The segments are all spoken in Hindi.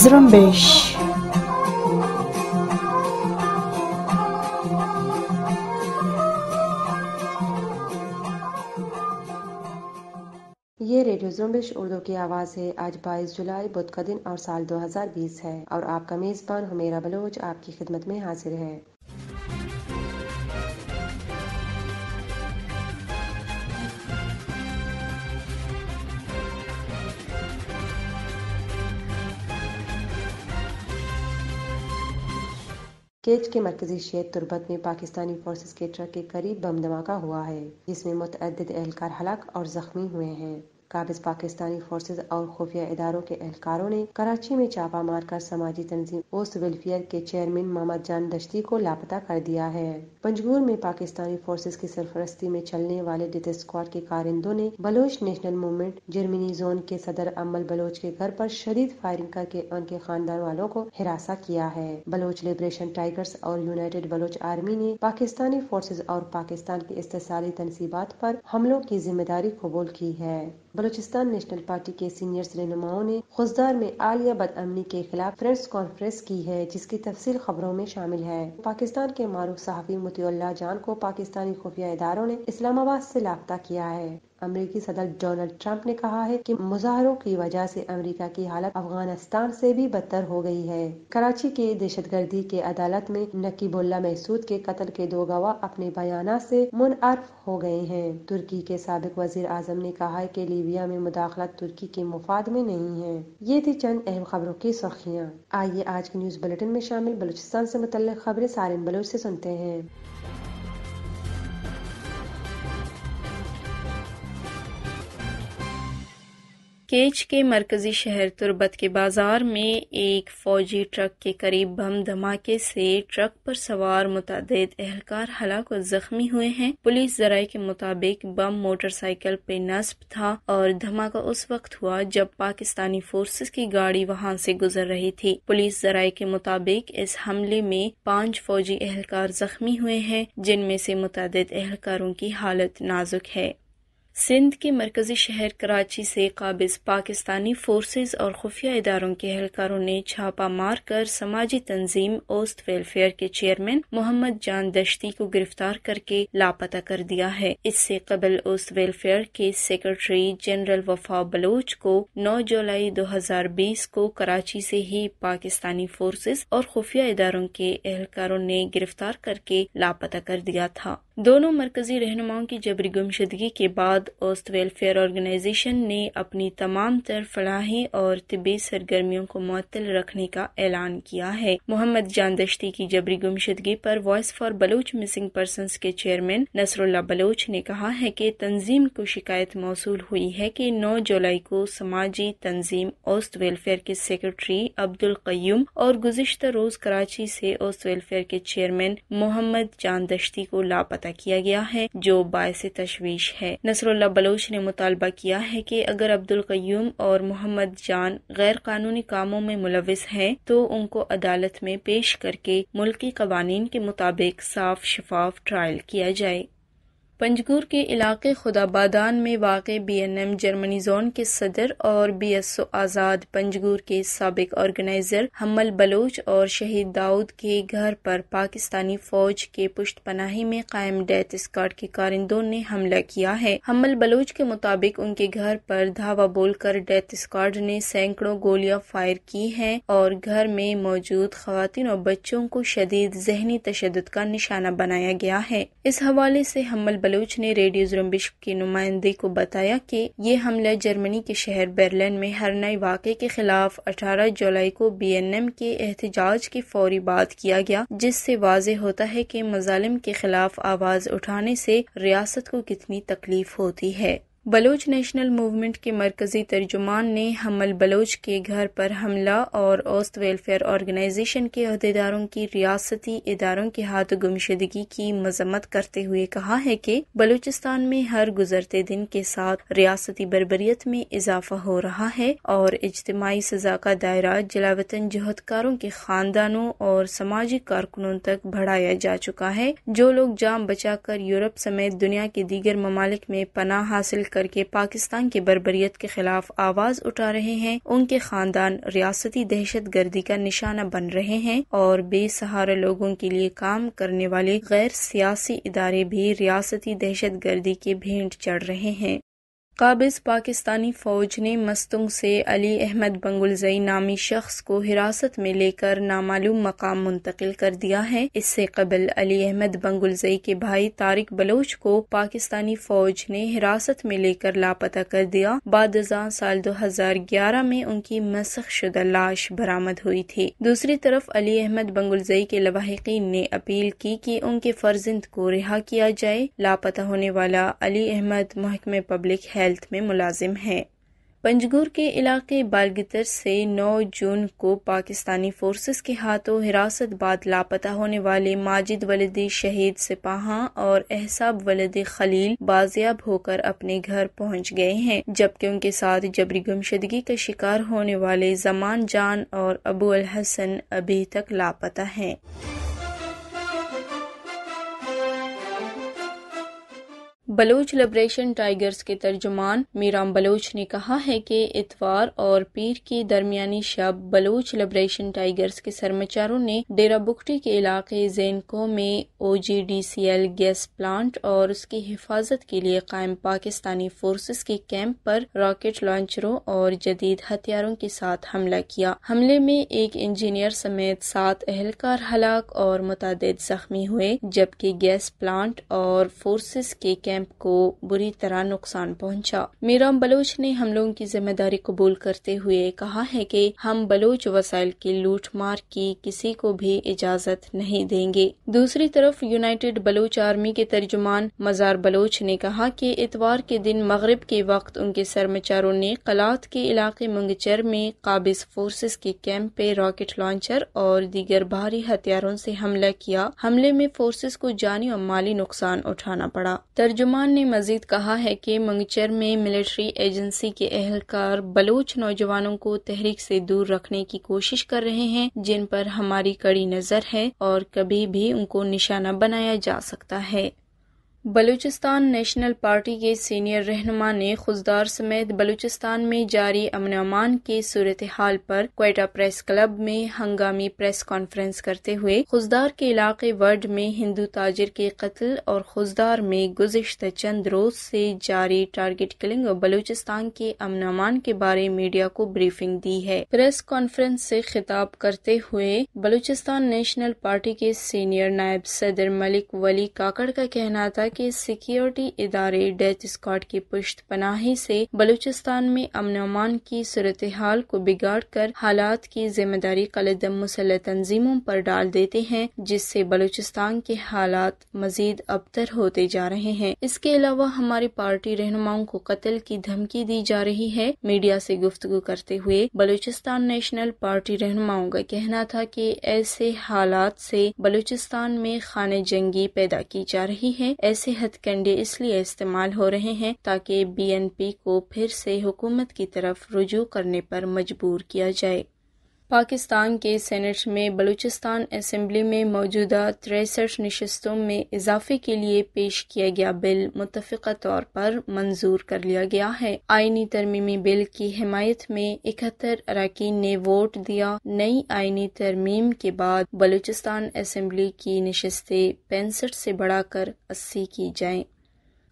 Zrumbish. ये रेडियो जुम्बिश उर्दू की आवाज़ है आज 22 जुलाई बुध का दिन और साल 2020 है और आपका मेज़बान हमेरा बलोच आपकी खिदमत में हाजिर है केच के मरकजी शहर तुरबत में पाकिस्तानी फोर्सेस के ट्रक के करीब बम धमाका हुआ है जिसमें मुतद एहलकार हलाक और जख्मी हुए हैं काबिज पाकिस्तानी फोर्सेज और खुफिया इदारों के एहलकारों ने कराची में छापा मारकर समाजी तंजीम ओस वेलफेयर के चेयरमैन मोहम्मद जान दश्ती को लापता कर दिया है पंजगूर में पाकिस्तानी फोर्सेज की सरपरस्ती में चलने वाले डेथ स्क्वाड के कारिंदों ने Baloch national movement Germany zone के सदर अमल बलोच के घर आरोप शदीद फायरिंग करके उनके खानदान वालों को हिरासा किया है बलोच लिबरेशन टाइगर्स और यूनाइटेड बलोच आर्मी ने पाकिस्तानी फोर्सेज और पाकिस्तान की इस्तेसाली तनसीबात आरोप हमलों की जिम्मेदारी कबूल की है बलूचिस्तान नेशनल पार्टी के सीनियर रहनुमाओं ने खुजदार में आलिया बद अमनी के खिलाफ प्रेस कॉन्फ्रेंस की है जिसकी तफसील खबरों में शामिल है पाकिस्तान के मारूफ सहाफ़ी मुतील्ला जान को पाकिस्तानी खुफिया इदारों ने इस्लामाबाद ऐसी लापता किया है अमेरिकी सदर डोनाल्ड ट्रंप ने कहा है कि मुजाहरों की वजह से अमेरिका की हालत अफगानिस्तान से भी बदतर हो गई है कराची के दहशतगर्दी के अदालत में नकीबुल्ला महसूद के कत्ल के दो गवाह अपने बयान से मुनअर्फ हो गए हैं तुर्की के सबक वजीर आजम ने कहा है कि लीबिया में मुदाखलत तुर्की के मुफाद में नहीं है ये थी चंद अहम खबरों की सुर्खियाँ आइए आज के न्यूज बुलेटिन में शामिल बलूचिस्तान से मुतल खबरें सारे बलोच ऐसी सुनते हैं केच के मरकज़ी शहर तुरबत के बाज़ार में एक फ़ौजी ट्रक के करीब बम धमाके से ट्रक पर सवार मुतद एहलकार हलाक और ज़ख्मी हुए हैं पुलिस जराये के मुताबिक बम मोटरसाइकिल पे नस्ब था और धमाका उस वक्त हुआ जब पाकिस्तानी फोर्सेस की गाड़ी वहाँ से गुजर रही थी पुलिस जराये के मुताबिक इस हमले में पाँच फौजी एहलकार जख्मी हुए हैं जिनमें से मुतद एहलकारों की हालत नाजुक है सिंध के मरकजी शहर कराची से काबिज पाकिस्तानी फोर्सेस और खुफिया इदारों के एहलकारों ने छापा मार कर समाजी तंजीम ओस्त वेलफेयर के चेयरमैन मोहम्मद जान दश्ती को गिरफ्तार करके लापता कर दिया है इससे कबल ओस्त वेलफेयर के सेक्रेटरी जनरल वफा बलोच को नौ जुलाई दो हजार बीस को कराची से ही पाकिस्तानी फोर्सेस और खुफिया इदारों के एहलकारों ने गिरफ्तार करके लापता कर दिया था दोनों मरकजी रहनुमाओं की जबरी गुमशदगी के बाद औस्त वेलफेयर ऑर्गेनाइजेशन ने अपनी तमाम तर फलाही और तबी सरगर्मियों को मअतल रखने का ऐलान किया है मोहम्मद जानदश्ती की जबरी गुमशदगी पर voice for Baloch missing person के चेयरमैन नसरुल्ला बलोच ने कहा है कि तंजीम को शिकायत मौसू हुई है कि नौ जुलाई को समाजी तंजीम औस्त वेलफेयर के सेक्रेटरी अब्दुल कयूम और गुजशत रोज कराची से औस्त वेलफेयर के चेयरमैन मोहम्मद जानदश्ती को लापता अता किया गया है जो बायस तशवीश है नसरुल्ला बलोच ने मुतालबा किया है की अगर अब्दुल कयूम और मोहम्मद जान गैर कानूनी कामों में मुलविस है तो उनको अदालत में पेश करके मुल्की कवानीन के मुताबिक साफ शफाफ ट्रायल किया जाए पंजगूर के इलाके खुदाबादान में वाक़ B N M Germany zone के सदर और B S O Azad Panjgur के सबक ऑर्गेनाइज़र हमल बलोच और शहीद दाऊद के घर पर पाकिस्तानी फ़ौज के पुष्ट पनाही में कायम डेथ स्कॉट के कारिंदों ने हमला किया है हमल बलोच के मुताबिक उनके घर पर धावा बोलकर डेथ स्कॉट ने सैकड़ों गोलियां फायर की हैं और घर में मौजूद खातन और बच्चों को शदीद जहनी तशद का निशाना बनाया गया है इस हवाले से हमल बलूच ने रेडियो जुम्बिश की नुमाइंदे को बताया कि ये हमला जर्मनी के शहर बर्लिन में हर नए वाक़े के खिलाफ 18 जुलाई को बी एन एम के एहतजाज के फौरी बाद किया गया जिससे वाज होता है कि मजालिम के खिलाफ आवाज़ उठाने से रियासत को कितनी तकलीफ होती है बलोच नेशनल मूवमेंट के मरकज़ी तर्जुमान ने हमल बलोच के घर पर हमला और औस्त वेलफेयर ऑर्गेनाइजेशन के अहदेदारों की रियासती इदारों के हाथ गुमशदगी की मजम्मत करते हुए कहा है कि बलूचिस्तान में हर गुजरते दिन के साथ रियासती बरबरीत में इजाफा हो रहा है और इजतमाही सजा का दायरा जलावतन जहदकारों के खानदानों और समाजी कारकुनों तक बढ़ाया जा चुका है जो लोग जाम बचाकर यूरोप समेत दुनिया के दीगर ममालिक में पनाह हासिल कर करके पाकिस्तान की बरबरीत के खिलाफ आवाज उठा रहे हैं उनके खानदान रियासती दहशत गर्दी का निशाना बन रहे हैं और बेसहारा लोगों के लिए काम करने वाले गैर सियासी इदारे भी रियासती दहशत गर्दी के भेंट चढ़ रहे हैं काबिज पाकिस्तानी फ़ौज ने मस्तुंग से अली अहमद बंगुलजई नामी शख्स को हिरासत में लेकर नामालूम मकाम मुंतकिल कर दिया है इससे कबल अली अहमद बंगुलजई के भाई तारिक बलोच को पाकिस्तानी फ़ौज ने हिरासत में लेकर लापता कर दिया बाद साल दो हजार ग्यारह में उनकी मसख शुदा लाश बरामद हुई थी दूसरी तरफ अली अहमद बंगुलजई के लवाहकिन ने अपील की कि उनके फर्जिंद को रिहा किया जाए लापता होने वाला अली अहमद महकमे पब्लिक है हेल्थ में मुलाजिम हैं पंजगुर के इलाके बालगितर से 9 जून को पाकिस्तानी फोर्सेस के हाथों हिरासत बाद लापता होने वाले माजिद वलद शहीद सिपाहा और एहसाब वलद खलील बाजियाब होकर अपने घर पहुंच गए हैं जबकि उनके साथ जबरी गुमशदगी का शिकार होने वाले जमान जान और अबू अल हसन अभी तक लापता हैं बलूच लिब्रेशन टाइगर्स के तर्जमान मीराम बलोच ने कहा है कि इतवार और पीर की दरमियानी शब बलूच लिब्रेशन टाइगर्स के सरमाचारों ने डेरा बुकटी के इलाके जेनको में O G D C L gas plant और उसकी हिफाजत के लिए कायम पाकिस्तानी फोर्सेस के कैंप पर रॉकेट लॉन्चरों और जदीद हथियारों के साथ हमला किया हमले में एक इंजीनियर समेत सात एहलकार हलाक और मुतद जख्मी हुए जबकि गैस प्लांट और फोर्सेस के कैंप कैंप को बुरी तरह नुकसान पहुंचा। मीराम बलोच ने हम लोगों की जिम्मेदारी कबूल करते हुए कहा है कि हम बलोच वसाइल की लूटमार की किसी को भी इजाजत नहीं देंगे दूसरी तरफ यूनाइटेड बलोच आर्मी के तर्जुमान मजार बलोच ने कहा कि इतवार के दिन मगरब के वक्त उनके सरमाचारों ने कलात के इलाके मंगचर में काबिज फोर्सेस के कैंप पे रॉकेट लॉन्चर और दीगर भारी हथियारों से हमला किया हमले में फोर्सेस को जानी और माली नुकसान उठाना पड़ा तर्जुमान तर्जुमान ने मजीद कहा है कि मंगचर में मिलिट्री एजेंसी के अहलकार बलोच नौजवानों को तहरीक से दूर रखने की कोशिश कर रहे हैं जिन पर हमारी कड़ी नज़र है और कभी भी उनको निशाना बनाया जा सकता है बलूचिस्तान नेशनल पार्टी के सीनियर रहनमा ने खुजदार समेत बलूचिस्तान में जारी अमन अमान के सूरत हाल पर कोयटा प्रेस क्लब में हंगामी प्रेस कॉन्फ्रेंस करते हुए खुजदार के इलाके वर्ड में हिंदू ताजिर के कत्ल और खुजदार में गुजशत चंद रोज से जारी टारगेट किलिंग और बलूचिस्तान के अमन अमान के बारे मीडिया को ब्रीफिंग दी है प्रेस कॉन्फ्रेंस से खिताब करते हुए बलूचिस्तान नेशनल पार्टी के सीनियर नायब सदर मलिक वली काकड़ का कहना था के सिक्योरिटी इदारे डेथ स्कॉट की पुश्त पनाही से बलूचिस्तान में अमन अमान की सूरत हाल को बिगाड़ कर हालात की जिम्मेदारी कलदम मुसल तंजीमों पर डाल देते हैं जिससे बलूचिस्तान के हालात मजीद अबतर होते जा रहे हैं इसके अलावा हमारी पार्टी रहनुमाओं को कत्ल की धमकी दी जा रही है मीडिया से गुफ्तगु करते हुए बलूचिस्तान नेशनल पार्टी रहनुमाओं का कहना था कि ऐसे हालात से बलूचिस्तान में खान जंगी पैदा की जा रही है ऐसे हथकंडे इसलिए इस्तेमाल हो रहे हैं ताकि बीएनपी को फिर से हुकूमत की तरफ रुजू करने पर मजबूर किया जाए पाकिस्तान के सेनेट में बलूचिस्तान असम्बली में मौजूदा तिरसठ नशस्तों में इजाफे के लिए पेश किया गया बिल मुतफ़ा तौर पर मंजूर कर लिया गया है आइनी तरमीमी बिल की हमायत में इकहत्तर अरकान ने वोट दिया नई आइनी तरमीम के बाद बलूचिस्तान असम्बली की नशस्तें पैंसठ से बढ़ाकर अस्सी की जाएं।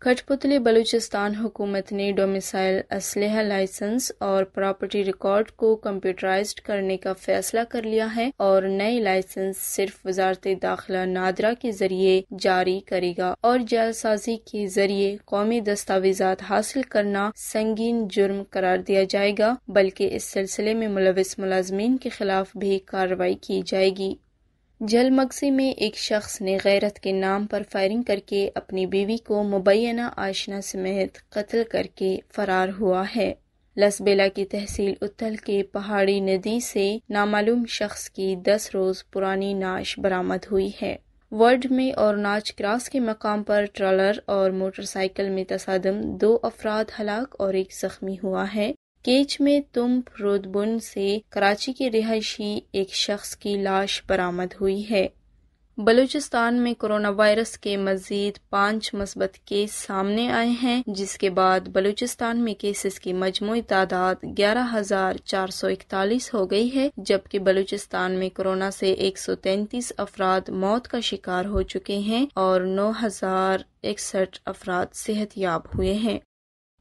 कठपुतली बलूचिस्तान हुकूमत ने डोमिसाइल असलह लाइसेंस और प्रॉपर्टी रिकॉर्ड को कम्प्यूटराइज करने का फैसला कर लिया है और नए लाइसेंस सिर्फ वजारत दाखिला नादरा के जरिए जारी करेगा और जालसाजी के जरिए कौमी दस्तावेजा हासिल करना संगीन जुर्म करार दिया जाएगा बल्कि इस सिलसिले में मुलविस मुलाजमीन के खिलाफ भी कार्रवाई की जाएगी जलमगसी में एक शख्स ने गैरत के नाम पर फायरिंग करके अपनी बीवी को मुबैना आशना समेत कत्ल करके फरार हुआ है लसबेला की तहसील उत्तल के पहाड़ी नदी से नामालूम शख्स की दस रोज पुरानी नाश बरामद हुई है वर्ड में और नाच क्रास के मकाम पर ट्रॉलर और मोटरसाइकिल में तसादम दो अफराद हलाक और एक जख्मी हुआ है केच में तुम रोदबुन से कराची के रिहायशी एक शख्स की लाश बरामद हुई है बलूचिस्तान में कोरोना वायरस के मजीद पाँच मस्बत केस सामने आए हैं जिसके बाद बलूचिस्तान में केसेस की मजमू तादाद ग्यारह हजार चार सौ इकतालीस हो गई है जबकि बलूचिस्तान में कोरोना से एक सौ तैतीस अफराद मौत का शिकार हो चुके हैं और नौ हजार इकसठ अफराद याब हुए हैं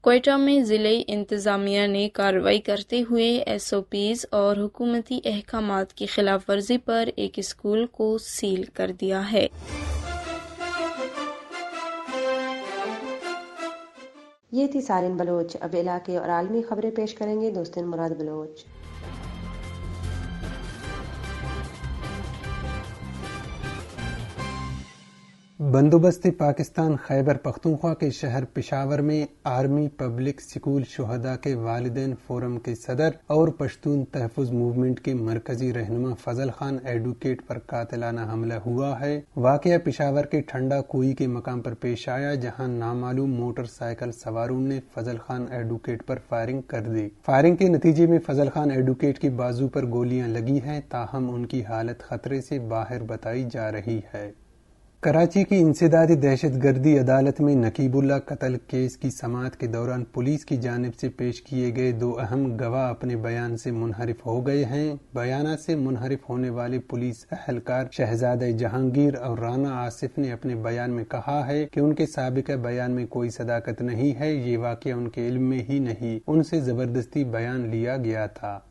कोयटा में ज़िले इंतज़ामिया ने कार्रवाई करते हुए एस ओ पीज़ और हुकूमती अहकाम की खिलाफ वर्जी पर एक स्कूल को सील कर दिया है ये थी सारिन बलोच अब इलाके और आलमी खबरें पेश करेंगे दोस्तिन मुराद बलोच बंदोबस्त पाकिस्तान खैबर पख्तूनख्वा के शहर पिशावर में आर्मी पब्लिक स्कूल शहदा के वालदेन फोरम के सदर और पश्तून तहफ़ मूवमेंट के मरकजी रहनुमा फजल खान एडवोकेट पर कातलाना हमला हुआ है वाक़ पिशावर के ठंडा कोई के मकाम पर पेश आया जहाँ नामालूम मोटरसाइकिल सवारों ने फजल खान एडवोकेट पर फायरिंग कर दी फायरिंग के नतीजे में फजल खान एडवोकेट की बाजू पर गोलियां लगी हैं ताहम उनकी हालत खतरे से बाहर बताई जा रही है कराची की इंसदारी दहशतगर्दी अदालत में नकीबुल्ला कत्ल केस की समात के दौरान पुलिस की जानब से पेश किए गए दो अहम गवाह अपने बयान से मुनहरफ हो गए हैं बयान से मुनहरफ होने वाले पुलिस अहलकार शहजाद जहांगीर और राना आसिफ ने अपने बयान में कहा है कि उनके सबक बयान में कोई सदाकत नहीं है ये वाक्य उनके इल्म में ही नहीं उनसे ज़बरदस्ती बयान लिया गया था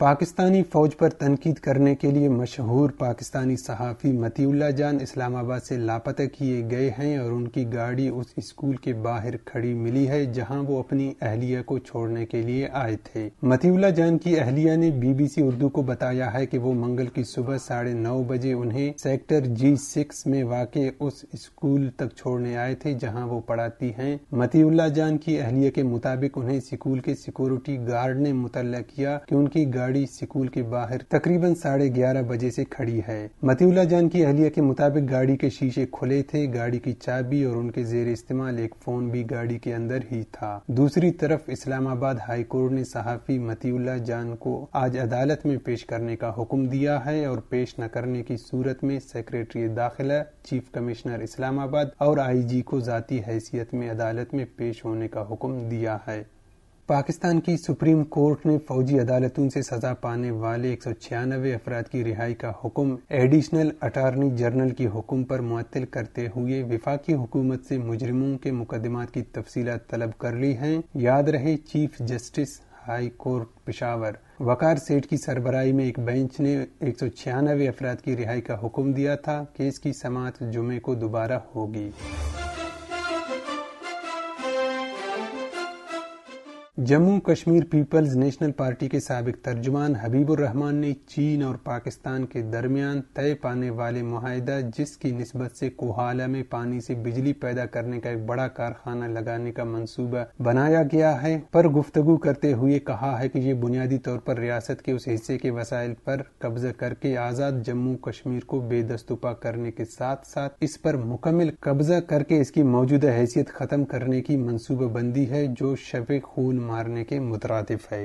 पाकिस्तानी फौज पर तनकीद करने के लिए मशहूर पाकिस्तानी सहाफ़ी मतीउल्ला जान इस्लामाबाद से लापता किए गए हैं और उनकी गाड़ी उस स्कूल के बाहर खड़ी मिली है जहां वो अपनी अहलिया को छोड़ने के लिए आए थे मतीउल्ला जान की अहलिया ने बीबीसी उर्दू को बताया है कि वो मंगल की सुबह साढ़े नौ बजे उन्हें सेक्टर जी सिक्स में वाके उस स्कूल तक छोड़ने आए थे जहाँ वो पढ़ाती है मतीउल्ला जान की अहलिया के मुताबिक उन्हें स्कूल के सिक्योरिटी गार्ड ने मुतल किया कि उनकी गाड़ी गाड़ी स्कूल के बाहर तकरीबन साढ़े ग्यारह बजे से खड़ी है मतीउल्ला जान की अहलिया के मुताबिक गाड़ी के शीशे खुले थे गाड़ी की चाबी और उनके जेर इस्तेमाल एक फोन भी गाड़ी के अंदर ही था दूसरी तरफ इस्लामाबाद हाई कोर्ट ने सहाफी मतीउल्ला जान को आज अदालत में पेश करने का हुक्म दिया है और पेश न करने की सूरत में सेक्रेटरी दाखिला चीफ कमिश्नर इस्लामाबाद और आईजी को जाती हैसियत में अदालत में पेश होने का हुक्म दिया है पाकिस्तान की सुप्रीम कोर्ट ने फौजी अदालतों से सजा पाने वाले एक सौ छियानवे अफराद की रिहाई का हुक्म एडिशनल अटारनी जनरल की हुक्म पर मुअत्ल करते हुए विफाकी हुकूमत से मुजरिमों के मुकदमात की तफसीत तलब कर ली हैं याद रहे chief justice high court Peshawar Waqar Seth की सरबराई में एक बेंच ने एक सौ छियानवे अफराद की रिहाई का हुक्म दिया था केस की समात जुमे को दोबारा होगी Jammu Kashmir people's national party के सबक तर्जुमान हबीबुर रहमान ने चीन और पाकिस्तान के दरमियान तय पाने वाले माहदा जिसकी नस्बत से कोहाला में पानी से बिजली पैदा करने का एक बड़ा कारखाना लगाने का मंसूबा बनाया गया है पर गुफ्तगु करते हुए कहा है कि ये बुनियादी तौर पर रियासत के उस हिस्से के वसाइल पर कब्जा करके आज़ाद जम्मू कश्मीर को बेदस्तुपा करने के साथ साथ इस पर मुकम्मल कब्जा करके इसकी मौजूदा हैसियत खत्म करने की मनसूबाबंदी है जो शब खून मारने के मुतरतफ है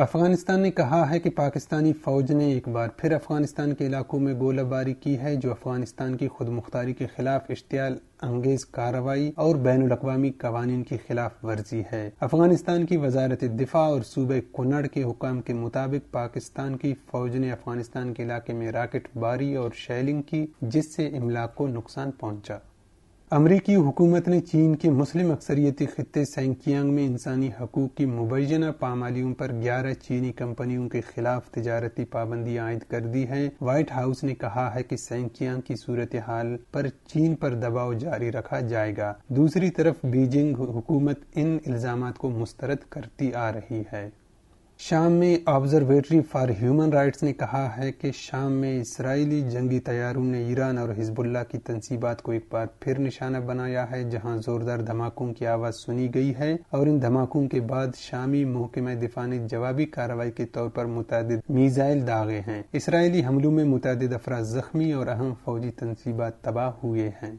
अफगानिस्तान ने कहा है कि पाकिस्तानी फौज ने एक बार फिर अफगानिस्तान के इलाकों में गोलाबारी की है जो अफगानिस्तान की खुद मुख्तारी के खिलाफ इश्तियाल अंगेज कार्रवाई और बैन अवी कवानीन की खिलाफ वर्जी है अफगानिस्तान की वजारत दिफा और सूबे कुनड़ के हुक्म के मुताबिक पाकिस्तान की फौज ने अफगानिस्तान के इलाके में राकेट बारी और शैलिंग की जिससे इमलाक को नुकसान पहुंचा अमरीकी हुकूमत ने चीन के मुस्लिम अक्सरियती खत्े सेंकियांग में इंसानी हकूक़ की मुबैजना पामालियों पर 11 चीनी कंपनियों के खिलाफ तजारती पाबंदी आयद कर दी है व्हाइट हाउस ने कहा है कि सेंकियांग की सूरत हाल पर चीन पर दबाव जारी रखा जाएगा दूसरी तरफ बीजिंग हुकूमत इन इल्ज़ाम को मुस्तरद करती आ रही है शाम में ऑब्जर्वेटरी फॉर ह्यूमन राइट्स ने कहा है कि शाम में इसराइली जंगी तैयारों ने ईरान और हिजबुल्ला की तनसीबात को एक बार फिर निशाना बनाया है जहां जोरदार धमाकों की आवाज सुनी गई है और इन धमाकों के बाद शामी मोहकम दिफा ने जवाबी कार्रवाई के तौर पर मुतद मिजाइल दागे हैं इसराइली हमलों में मुतद अफरा जख्मी और अहम फौजी तनसीबात तबाह हुए हैं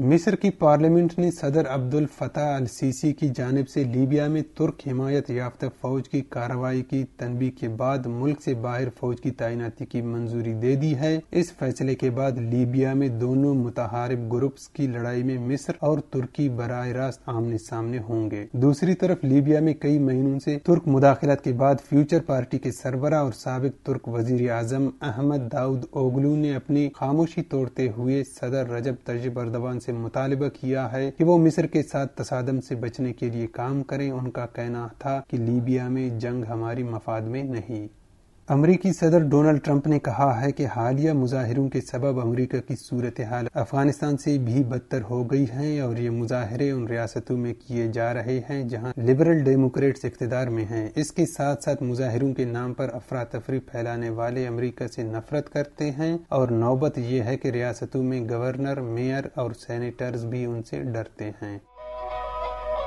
मिस्र की पार्लियामेंट ने सदर अब्दुल फतेह अल सीसी की जानब से लीबिया में तुर्क हिमायत याफ्ता फौज की कार्रवाई की तनबी के बाद मुल्क से बाहर फौज की तैनाती की मंजूरी दे दी है इस फैसले के बाद लीबिया में दोनों मुतहारिब ग्रुप्स की लड़ाई में मिस्र और तुर्की बरह रास्त आमने सामने होंगे दूसरी तरफ लीबिया में कई महीनों से तुर्क मुदाखलत के बाद फ्यूचर पार्टी के सरबरा और सबक तुर्क वजीर आजम अहमद दाऊद ओगलू ने अपनी खामोशी तोड़ते हुए सदर रजब तजब अरदवान से मुतालबा किया है कि वो मिस्र के साथ तसादम से बचने के लिए काम करें उनका कहना था कि लीबिया में जंग हमारी मफाद में नहीं अमरीकी सदर डोनाल्ड ट्रंप ने कहा है कि हालिया मुजाहिरों के सबब अमरीका की सूरत हाल अफगानिस्तान से भी बदतर हो गई है और ये मुजाहरे उन रियासतों में किए जा रहे हैं जहां लिबरल डेमोक्रेट्स इकतदार में हैं इसके साथ साथ मुजाहिरों के नाम पर अफरा तफरी फैलाने वाले अमरीका से नफरत करते हैं और नौबत यह है कि रियासतों में गवर्नर मेयर और सैनिटर्स भी उनसे डरते हैं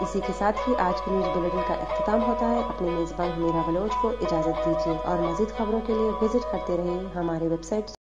इसी के साथ ही आज के न्यूज बुलेटिन का अख्ताम होता है अपने मेजबान मीरा बलोच को इजाजत दीजिए और मजीद खबरों के लिए विजिट करते रहिए हमारे वेबसाइट